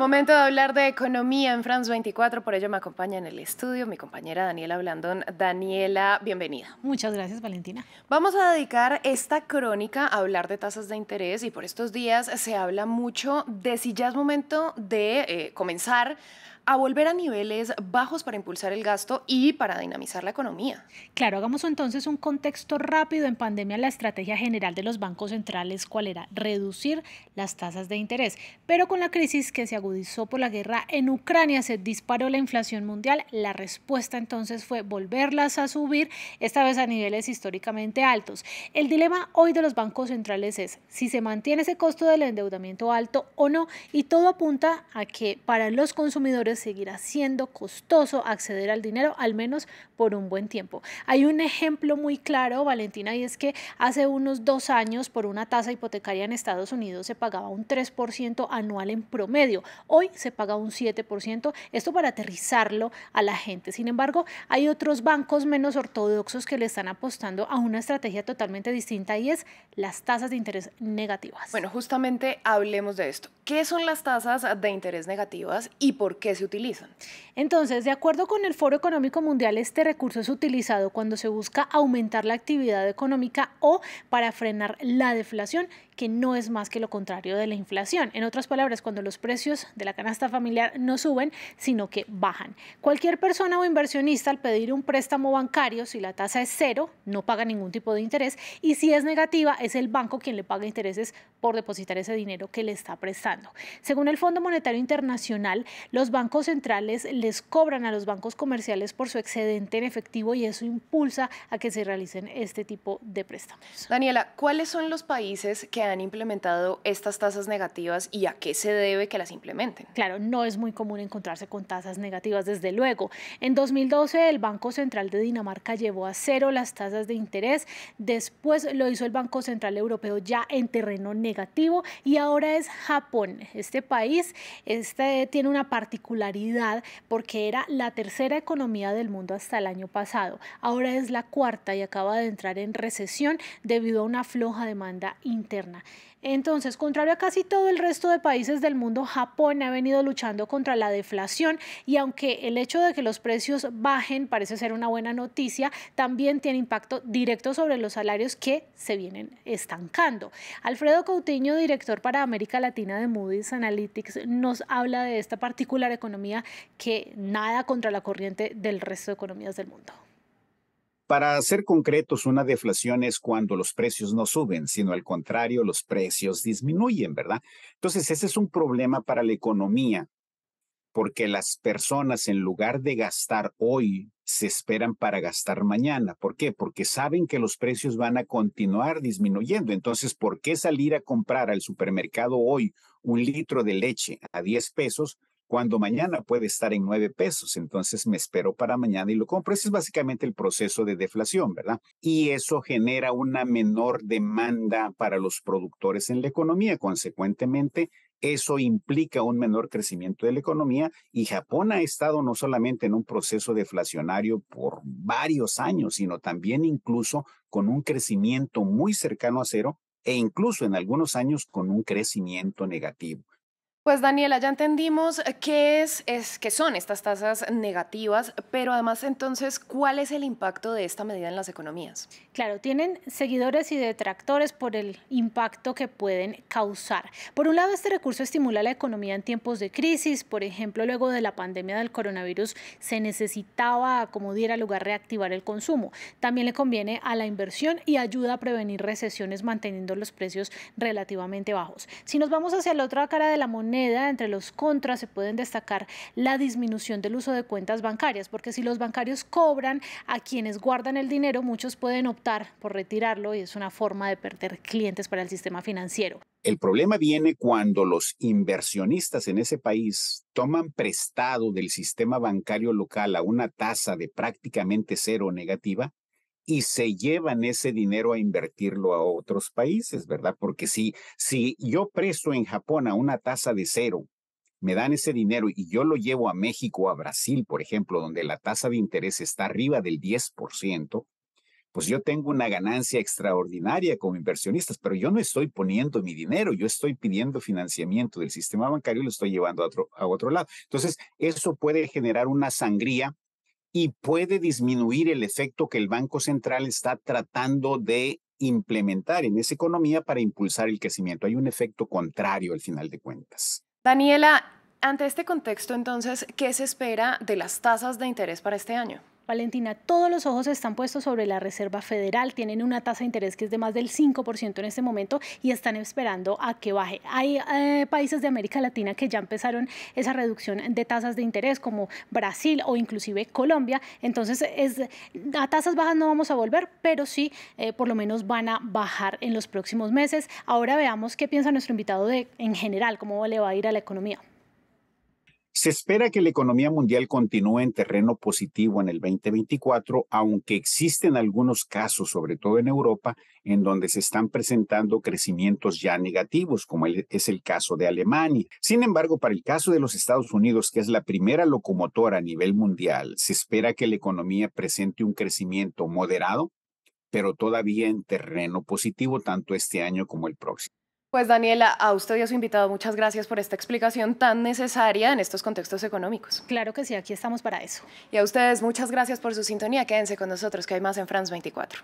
Momento de hablar de economía en France 24, por ello me acompaña en el estudio mi compañera Daniela Blandón. Daniela, bienvenida. Muchas gracias, Valentina. Vamos a dedicar esta crónica a hablar de tasas de interés y por estos días se habla mucho de si ya es momento de eh, comenzar a volver a niveles bajos para impulsar el gasto y para dinamizar la economía. Claro, hagamos entonces un contexto rápido. En pandemia la estrategia general de los bancos centrales, ¿cuál era? Reducir las tasas de interés. Pero con la crisis que se agudizó por la guerra en Ucrania, se disparó la inflación mundial. La respuesta entonces fue volverlas a subir, esta vez a niveles históricamente altos. El dilema hoy de los bancos centrales es si se mantiene ese costo del endeudamiento alto o no, y todo apunta a que para los consumidores seguirá siendo costoso acceder al dinero, al menos por un buen tiempo. Hay un ejemplo muy claro, Valentina, y es que hace unos dos años por una tasa hipotecaria en Estados Unidos se pagaba un 3% anual en promedio. Hoy se paga un 7%, esto para aterrizarlo a la gente. Sin embargo, hay otros bancos menos ortodoxos que le están apostando a una estrategia totalmente distinta y es las tasas de interés negativas. Bueno, justamente hablemos de esto. ¿Qué son las tasas de interés negativas y por qué utilizan. Entonces, de acuerdo con el Foro Económico Mundial, este recurso es utilizado cuando se busca aumentar la actividad económica o para frenar la deflación, que no es más que lo contrario de la inflación. En otras palabras, cuando los precios de la canasta familiar no suben, sino que bajan. Cualquier persona o inversionista al pedir un préstamo bancario, si la tasa es cero, no paga ningún tipo de interés y si es negativa, es el banco quien le paga intereses por depositar ese dinero que le está prestando. Según el Fondo Monetario Internacional, los bancos bancos centrales les cobran a los bancos comerciales por su excedente en efectivo y eso impulsa a que se realicen este tipo de préstamos. Daniela, ¿cuáles son los países que han implementado estas tasas negativas y a qué se debe que las implementen? Claro, no es muy común encontrarse con tasas negativas, desde luego. En 2012 el Banco Central de Dinamarca llevó a cero las tasas de interés, después lo hizo el Banco Central Europeo ya en terreno negativo y ahora es Japón. Este país este, tiene una particularidad porque era la tercera economía del mundo hasta el año pasado. Ahora es la cuarta y acaba de entrar en recesión debido a una floja demanda interna. Entonces, contrario a casi todo el resto de países del mundo, Japón ha venido luchando contra la deflación y aunque el hecho de que los precios bajen parece ser una buena noticia, también tiene impacto directo sobre los salarios que se vienen estancando. Alfredo Coutinho, director para América Latina de Moody's Analytics, nos habla de esta particular economía economía que nada contra la corriente del resto de economías del mundo. Para ser concretos, una deflación es cuando los precios no suben, sino al contrario, los precios disminuyen, ¿verdad? Entonces, ese es un problema para la economía, porque las personas en lugar de gastar hoy, se esperan para gastar mañana. ¿Por qué? Porque saben que los precios van a continuar disminuyendo. Entonces, ¿por qué salir a comprar al supermercado hoy un litro de leche a 10 pesos cuando mañana puede estar en nueve pesos, entonces me espero para mañana y lo compro. Ese es básicamente el proceso de deflación, ¿verdad? Y eso genera una menor demanda para los productores en la economía, consecuentemente eso implica un menor crecimiento de la economía y Japón ha estado no solamente en un proceso deflacionario por varios años, sino también incluso con un crecimiento muy cercano a cero e incluso en algunos años con un crecimiento negativo. Pues Daniela, ya entendimos eh, qué, es, es, son estas tasas negativas, pero además entonces, ¿cuál es el impacto de esta medida en las economías? Claro, tienen seguidores y detractores por el impacto que pueden causar. Por un lado, este recurso estimula la economía en tiempos de crisis, por ejemplo, luego de la pandemia del coronavirus se necesitaba, como diera lugar, reactivar el consumo. También le conviene a la inversión y ayuda a prevenir recesiones manteniendo los precios relativamente bajos. Si nos vamos hacia la otra cara de la moneda, entre los contras se pueden destacar la disminución del uso de cuentas bancarias, porque si los bancarios cobran a quienes guardan el dinero, muchos pueden optar por retirarlo y es una forma de perder clientes para el sistema financiero. El problema viene cuando los inversionistas en ese país toman prestado del sistema bancario local a una tasa de prácticamente cero negativa y se llevan ese dinero a invertirlo a otros países, ¿verdad? Porque si, si yo presto en Japón a una tasa de cero, me dan ese dinero y yo lo llevo a México, a Brasil, por ejemplo, donde la tasa de interés está arriba del 10%, pues yo tengo una ganancia extraordinaria como inversionistas, pero yo no estoy poniendo mi dinero, yo estoy pidiendo financiamiento del sistema bancario y lo estoy llevando a otro, a otro lado. Entonces, eso puede generar una sangría y puede disminuir el efecto que el Banco Central está tratando de implementar en esa economía para impulsar el crecimiento. Hay un efecto contrario al final de cuentas. Daniela, ante este contexto, entonces, ¿qué se espera de las tasas de interés para este año? Valentina, todos los ojos están puestos sobre la Reserva Federal, tienen una tasa de interés que es de más del 5% en este momento y están esperando a que baje. Hay eh, países de América Latina que ya empezaron esa reducción de tasas de interés, como Brasil o inclusive Colombia. Entonces, es, a tasas bajas no vamos a volver, pero sí, eh, por lo menos van a bajar en los próximos meses. Ahora veamos qué piensa nuestro invitado de, en general, cómo le va a ir a la economía. Se espera que la economía mundial continúe en terreno positivo en el 2024, aunque existen algunos casos, sobre todo en Europa, en donde se están presentando crecimientos ya negativos, como es el caso de Alemania. Sin embargo, para el caso de los Estados Unidos, que es la primera locomotora a nivel mundial, se espera que la economía presente un crecimiento moderado, pero todavía en terreno positivo tanto este año como el próximo. Pues Daniela, a usted y a su invitado, muchas gracias por esta explicación tan necesaria en estos contextos económicos. Claro que sí, aquí estamos para eso. Y a ustedes, muchas gracias por su sintonía. Quédense con nosotros, que hay más en France 24.